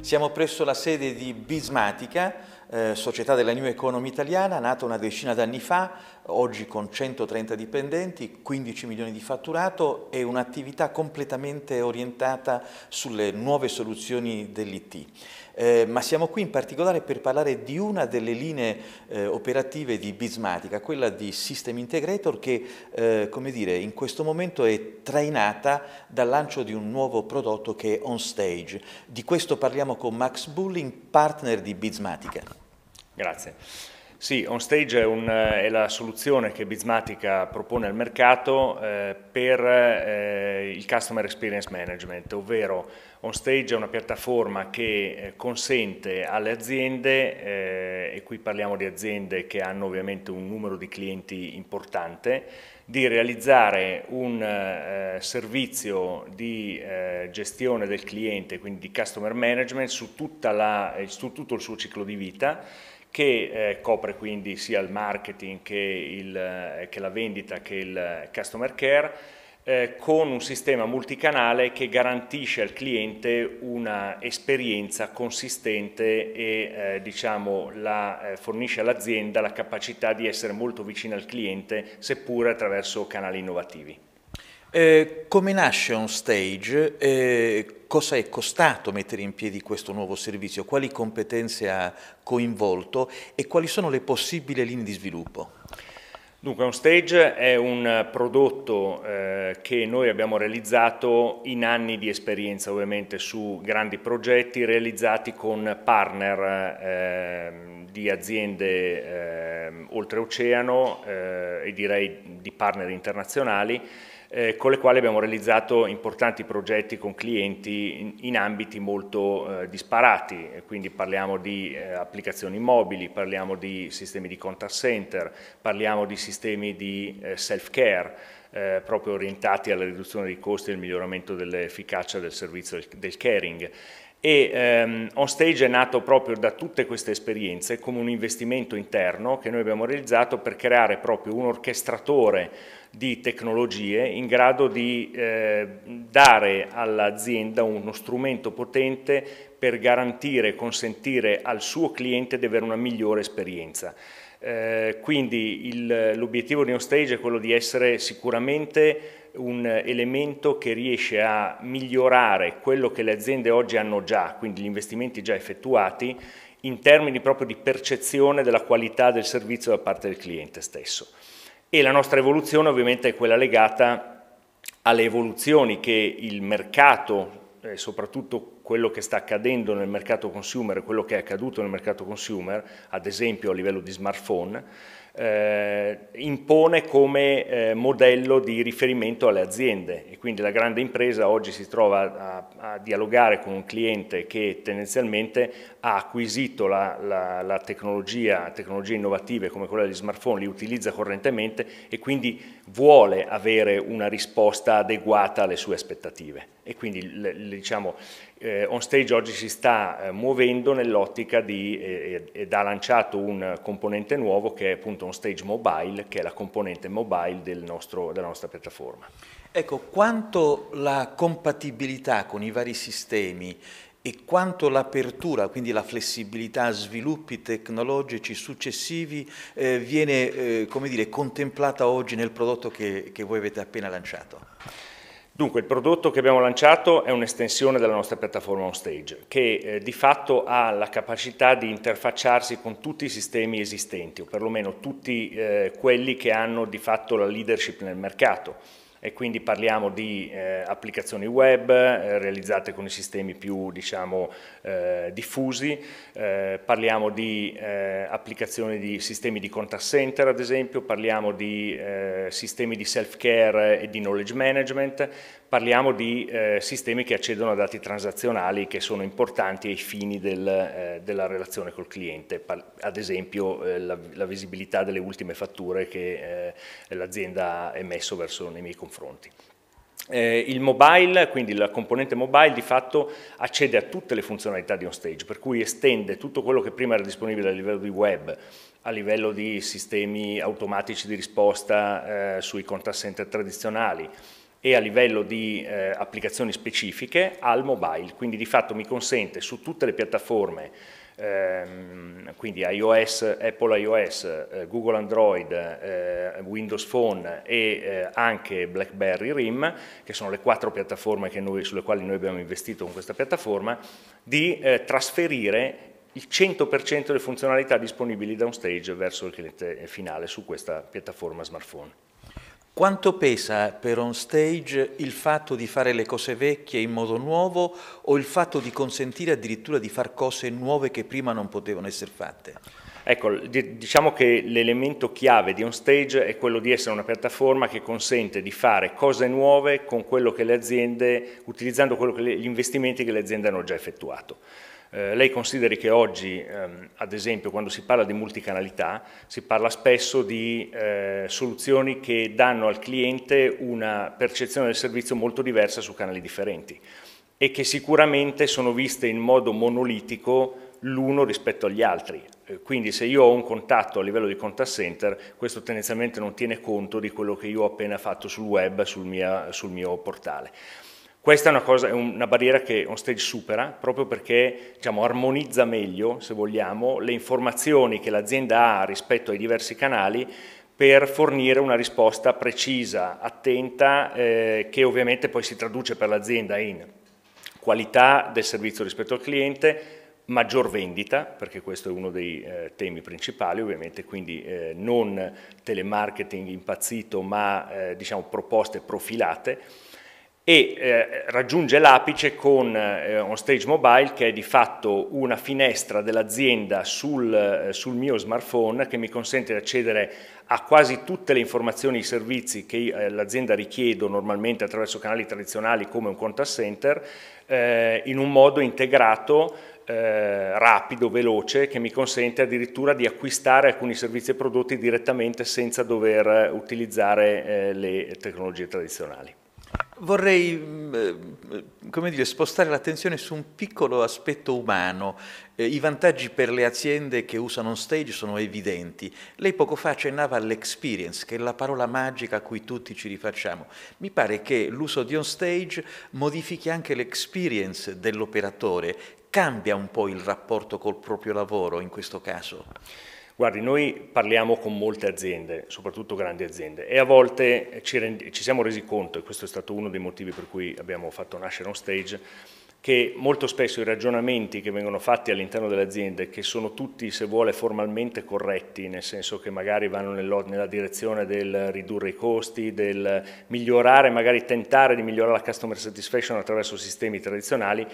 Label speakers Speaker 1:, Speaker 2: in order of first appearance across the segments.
Speaker 1: Siamo presso la sede di Bismatica, eh, società della New Economy italiana, nata una decina d'anni fa, oggi con 130 dipendenti, 15 milioni di fatturato e un'attività completamente orientata sulle nuove soluzioni dell'IT. Eh, ma siamo qui in particolare per parlare di una delle linee eh, operative di Bismatica, quella di System Integrator che eh, come dire, in questo momento è trainata dal lancio di un nuovo prodotto che è OnStage. Di questo parliamo con Max Bulling, partner di Bismatica. Grazie. Sì, OnStage è, un,
Speaker 2: eh, è, la soluzione che Bizmatica propone al mercato eh, per eh, il Customer Experience Management, ovvero OnStage è una piattaforma che eh, consente alle aziende, eh, e qui parliamo di aziende che hanno ovviamente un numero di clienti importante, di realizzare un eh, servizio di gestione del cliente, quindi di customer management, su, la, su tutto il suo ciclo di vita che eh, copre quindi sia il marketing che, il, eh, che, la vendita che il eh, customer care, eh, con un sistema multicanale che garantisce al cliente un'esperienza consistente e eh, diciamo, la, eh, fornisce all'azienda la capacità di essere molto vicina al cliente, seppure attraverso canali innovativi.
Speaker 1: Eh, come nasce On Stage? Eh, cosa è costato mettere in piedi questo nuovo servizio? Quali competenze ha coinvolto e quali sono le possibili linee di sviluppo?
Speaker 2: Dunque, On Stage è un prodotto eh, che noi abbiamo realizzato in anni di esperienza, ovviamente su grandi progetti realizzati con partner eh, di aziende eh, ehm, oltreoceano eh, e direi di partner internazionali, eh, con le quali abbiamo realizzato importanti progetti con clienti in, in ambiti molto eh, disparati, quindi parliamo di eh, applicazioni mobili, parliamo di sistemi di contact center, parliamo di sistemi di eh, self-care, eh, proprio orientati alla riduzione dei costi e al miglioramento dell'efficacia del servizio del, del caring e ehm, On Stage è nato proprio da tutte queste esperienze come un investimento interno che noi abbiamo realizzato per creare proprio un orchestratore di tecnologie in grado di eh, dare all'azienda uno strumento potente per garantire e consentire al suo cliente di avere una migliore esperienza. Eh, quindi l'obiettivo di OnStage è quello di essere sicuramente un elemento che riesce a migliorare quello che le aziende oggi hanno già, quindi gli investimenti già effettuati, in termini proprio di percezione della qualità del servizio da parte del cliente stesso. E la nostra evoluzione ovviamente è quella legata alle evoluzioni che il mercato eh, soprattutto quello che sta accadendo nel mercato consumer e quello che è accaduto nel mercato consumer, ad esempio a livello di smartphone, eh, impone come eh, modello di riferimento alle aziende e quindi la grande impresa oggi si trova a, a dialogare con un cliente che tendenzialmente ha acquisito la, la, la, tecnologia, tecnologie innovative come quella degli smartphone, li utilizza correntemente e quindi vuole avere una risposta adeguata alle sue aspettative e quindi le, diciamo, eh, OnStage oggi si sta eh, muovendo nell'ottica di, eh, eh, ed ha lanciato un componente nuovo che è appunto
Speaker 1: OnStage Mobile, che è la componente mobile del nostro, della nostra piattaforma. Ecco, quanto la compatibilità con i vari sistemi e quanto l'apertura, quindi la flessibilità a sviluppi tecnologici successivi eh, viene eh, dire, contemplata oggi nel prodotto che, che voi avete appena lanciato?
Speaker 2: Dunque, il prodotto che abbiamo lanciato è un'estensione della nostra piattaforma on stage, che eh, di fatto ha la capacità di interfacciarsi con tutti i sistemi esistenti, o perlomeno tutti eh, quelli che hanno di fatto la leadership nel mercato e quindi parliamo di eh, applicazioni web eh, realizzate con i sistemi più diciamo, eh, diffusi, eh, parliamo di eh, applicazioni di sistemi di contact center ad esempio, parliamo di eh, sistemi di self care e di knowledge management, parliamo di eh, sistemi che accedono a dati transazionali che sono importanti ai fini del, eh, della relazione col cliente, ad esempio eh, la, la, visibilità delle ultime fatture che eh, l'azienda ha emesso verso, nei miei confronti. Eh, il mobile, quindi la componente mobile di fatto accede a tutte le funzionalità di OnStage, per cui estende tutto quello che prima era disponibile a livello di web, a livello di sistemi automatici di risposta eh, sui contact center tradizionali, e a livello di eh, applicazioni specifiche al mobile, quindi di fatto mi consente su tutte le piattaforme, ehm, quindi iOS, Apple iOS, eh, Google Android, eh, Windows Phone e eh, anche BlackBerry RIM, che sono le quattro piattaforme noi, sulle quali noi abbiamo investito con questa piattaforma, di eh, trasferire il 100% delle funzionalità disponibili downstage verso il cliente finale
Speaker 1: su questa piattaforma smartphone. Quanto pesa per on stage il fatto di fare le cose vecchie in modo nuovo o il fatto di consentire addirittura di fare cose nuove che prima non potevano essere fatte? Ecco, diciamo che l'elemento
Speaker 2: chiave di on stage è quello di essere una piattaforma che consente di fare cose nuove con quello che le aziende, utilizzando che le, gli investimenti che le aziende hanno già effettuato. Eh, lei consideri che oggi, ehm, ad esempio, quando si parla di multicanalità, si parla spesso di eh, soluzioni che danno al cliente una percezione del servizio molto diversa su canali differenti e che sicuramente sono viste in modo monolitico l'uno rispetto agli altri. Eh, quindi se io ho un contatto a livello di contact center, questo tendenzialmente non tiene conto di quello che io ho appena fatto sul web, sul, mia, sul mio portale. Questa è una, cosa, è una barriera che OnStage supera proprio perché diciamo, armonizza meglio, se vogliamo, le informazioni che l'azienda ha rispetto ai diversi canali per fornire una risposta precisa, attenta, eh, che ovviamente poi si traduce per l'azienda in qualità del servizio rispetto al cliente, maggior vendita, perché questo è uno dei eh, temi principali ovviamente, quindi eh, non telemarketing impazzito ma eh, diciamo proposte profilate e eh, raggiunge l'apice con eh, On Stage Mobile che è di fatto una finestra dell'azienda sul, eh, sul, mio smartphone che mi consente di accedere a quasi tutte le informazioni e i servizi che eh, l'azienda richiede normalmente attraverso canali tradizionali come un contact center eh, in un modo integrato eh, rapido, veloce, che mi consente addirittura di acquistare alcuni servizi e prodotti direttamente senza dover utilizzare eh, le tecnologie tradizionali.
Speaker 1: Vorrei mm, eh, dire, spostare l'attenzione su un piccolo aspetto umano. Eh, I vantaggi per le aziende che usano on stage sono evidenti. Lei poco fa accennava all'experience, che è la parola magica a cui tutti ci rifacciamo. Mi pare che l'uso di on stage modifichi anche l'experience dell'operatore, cambia un po' il rapporto col proprio lavoro in questo caso. Guardi, noi parliamo con molte
Speaker 2: aziende, soprattutto grandi aziende, e a volte ci, rendi, ci siamo resi conto, e questo è stato uno dei motivi per cui abbiamo fatto nascere on stage, che molto spesso i ragionamenti che vengono fatti all'interno delle aziende, che sono tutti, se vuole, formalmente corretti, nel senso che magari vanno nella direzione del ridurre i costi, del migliorare, magari tentare di migliorare la customer satisfaction attraverso sistemi tradizionali,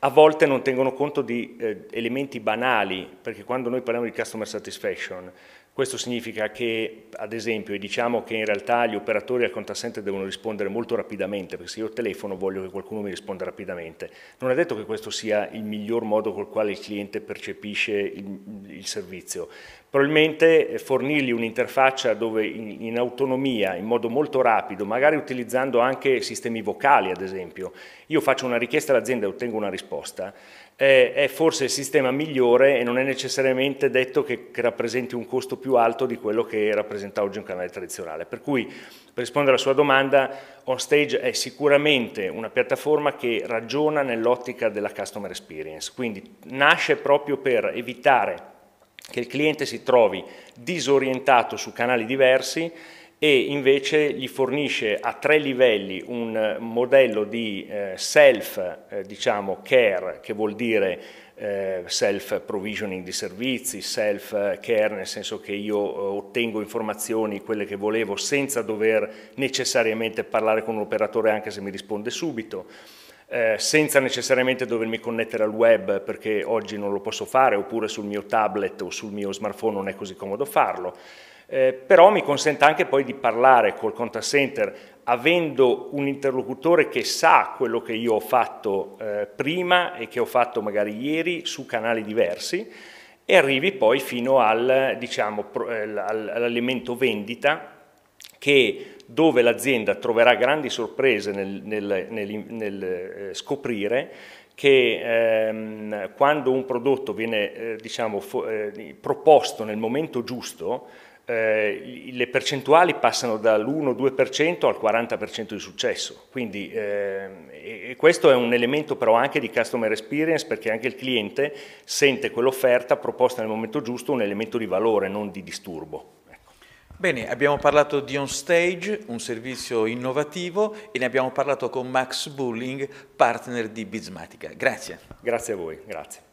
Speaker 2: a volte non tengono conto di eh, elementi banali, perché quando noi parliamo di customer satisfaction, questo significa che, ad esempio, diciamo che in realtà gli operatori al contact center devono rispondere molto rapidamente, perché se io telefono voglio che qualcuno mi risponda rapidamente. Non è detto che questo sia il miglior modo col quale il cliente percepisce il, il servizio, Probabilmente eh, fornirgli un'interfaccia dove in, autonomia, in modo molto rapido, magari utilizzando anche sistemi vocali ad esempio, io faccio una richiesta all'azienda e ottengo una risposta, eh, è forse il sistema migliore e non è necessariamente detto che, rappresenti un costo più alto di quello che rappresenta oggi un canale tradizionale. Per cui, per rispondere alla sua domanda, OnStage è sicuramente una piattaforma che ragiona nell'ottica della customer experience, quindi nasce proprio per evitare che il cliente si trovi disorientato su canali diversi e invece gli fornisce a tre livelli un modello di eh, self eh, diciamo care che vuol dire eh, self provisioning di servizi, self care nel senso che io ottengo informazioni, quelle che volevo, senza dover necessariamente parlare con un operatore anche se mi risponde subito eh, senza necessariamente dovermi connettere al web perché oggi non lo posso fare, oppure sul mio tablet o sul mio smartphone non è così comodo farlo. Eh, però mi consente anche poi di parlare col contact center avendo un interlocutore che sa quello che io ho fatto eh, prima e che ho fatto magari ieri su canali diversi e arrivi poi fino al, diciamo, pro, eh, all'elemento vendita che dove l'azienda troverà grandi sorprese nel, nel, nel, nel eh, scoprire che ehm, quando un prodotto viene eh, diciamo, eh, proposto nel momento giusto, eh, le percentuali passano dall'1-2% al 40% di successo. Quindi eh, questo è un elemento però anche di customer experience perché anche il cliente sente quell'offerta proposta nel momento giusto un elemento di valore, non di disturbo.
Speaker 1: Bene, abbiamo parlato di On Stage, un servizio innovativo, e ne abbiamo parlato con Max Bulling, partner di Bizmatica. Grazie. Grazie a voi, grazie.